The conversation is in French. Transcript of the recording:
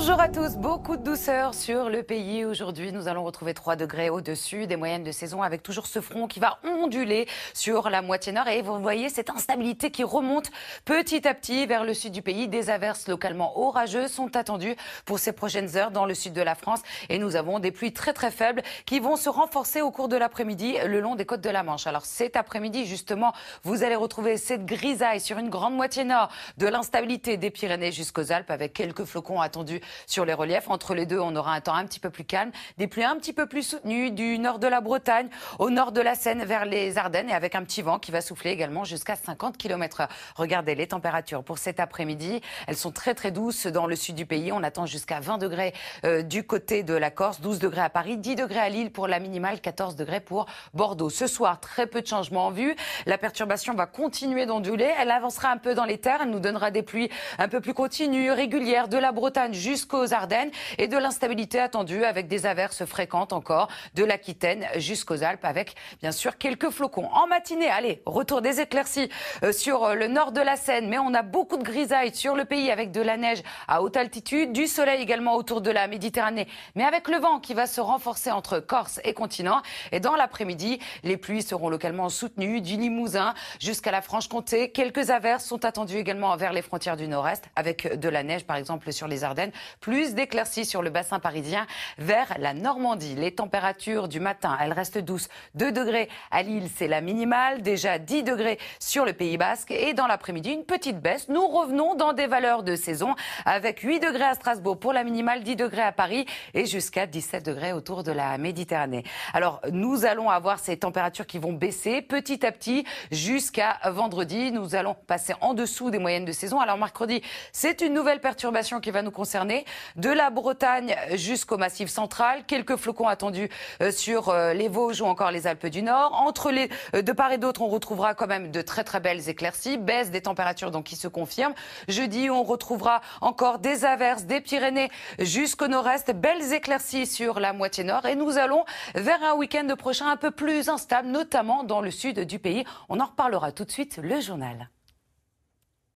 Bonjour à tous, beaucoup de douceur sur le pays. Aujourd'hui, nous allons retrouver 3 degrés au-dessus des moyennes de saison avec toujours ce front qui va onduler sur la moitié nord. Et vous voyez cette instabilité qui remonte petit à petit vers le sud du pays. Des averses localement orageuses sont attendues pour ces prochaines heures dans le sud de la France. Et nous avons des pluies très très faibles qui vont se renforcer au cours de l'après-midi le long des côtes de la Manche. Alors cet après-midi, justement, vous allez retrouver cette grisaille sur une grande moitié nord, de l'instabilité des Pyrénées jusqu'aux Alpes avec quelques flocons attendus sur les reliefs. Entre les deux, on aura un temps un petit peu plus calme, des pluies un petit peu plus soutenues du nord de la Bretagne au nord de la Seine vers les Ardennes et avec un petit vent qui va souffler également jusqu'à 50 km Regardez les températures pour cet après-midi. Elles sont très très douces dans le sud du pays. On attend jusqu'à 20 degrés euh, du côté de la Corse, 12 degrés à Paris, 10 degrés à Lille pour la minimale, 14 degrés pour Bordeaux. Ce soir, très peu de changements en vue. La perturbation va continuer d'onduler. Elle avancera un peu dans les terres. Elle nous donnera des pluies un peu plus continues, régulières de la Bretagne jusqu'à jusqu'aux Ardennes et de l'instabilité attendue avec des averses fréquentes encore de l'Aquitaine jusqu'aux Alpes avec bien sûr quelques flocons. En matinée, allez, retour des éclaircies euh, sur euh, le nord de la Seine, mais on a beaucoup de grisailles sur le pays avec de la neige à haute altitude, du soleil également autour de la Méditerranée, mais avec le vent qui va se renforcer entre Corse et continent. Et dans l'après-midi, les pluies seront localement soutenues du Limousin jusqu'à la Franche-Comté. Quelques averses sont attendues également vers les frontières du nord-est avec de la neige par exemple sur les Ardennes. Plus d'éclaircies sur le bassin parisien vers la Normandie. Les températures du matin, elles restent douces. 2 degrés à Lille, c'est la minimale. Déjà 10 degrés sur le Pays Basque. Et dans l'après-midi, une petite baisse. Nous revenons dans des valeurs de saison avec 8 degrés à Strasbourg pour la minimale, 10 degrés à Paris et jusqu'à 17 degrés autour de la Méditerranée. Alors, nous allons avoir ces températures qui vont baisser petit à petit jusqu'à vendredi. Nous allons passer en dessous des moyennes de saison. Alors, mercredi, c'est une nouvelle perturbation qui va nous concerner. De la Bretagne jusqu'au Massif central, quelques flocons attendus euh, sur euh, les Vosges ou encore les Alpes du Nord. Entre les euh, de part et d'autre, on retrouvera quand même de très très belles éclaircies, baisse des températures donc qui se confirment. Jeudi, on retrouvera encore des averses des Pyrénées jusqu'au nord-est, belles éclaircies sur la moitié nord et nous allons vers un week-end prochain un peu plus instable, notamment dans le sud du pays. On en reparlera tout de suite le journal.